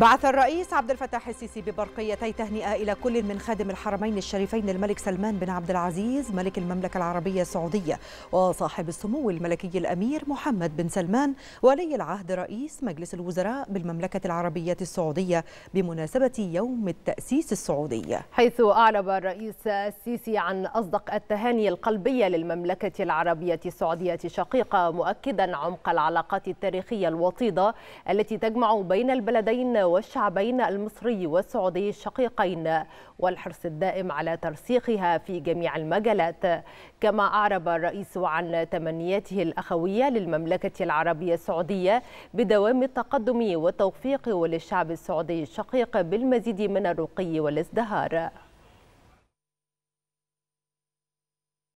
بعث الرئيس عبد الفتاح السيسي ببرقيتي تهنئة إلى كل من خادم الحرمين الشريفين الملك سلمان بن عبد العزيز ملك المملكة العربية السعودية وصاحب السمو الملكي الأمير محمد بن سلمان ولي العهد رئيس مجلس الوزراء بالمملكة العربية السعودية بمناسبة يوم التأسيس السعودي حيث أعرب الرئيس السيسي عن أصدق التهاني القلبية للمملكة العربية السعودية الشقيقة مؤكدا عمق العلاقات التاريخية الوطيدة التي تجمع بين البلدين والشعبين المصري والسعودي الشقيقين والحرص الدائم على ترسيخها في جميع المجالات كما أعرب الرئيس عن تمنياته الأخوية للمملكة العربية السعودية بدوام التقدم والتوفيق وللشعب السعودي الشقيق بالمزيد من الرقي والازدهار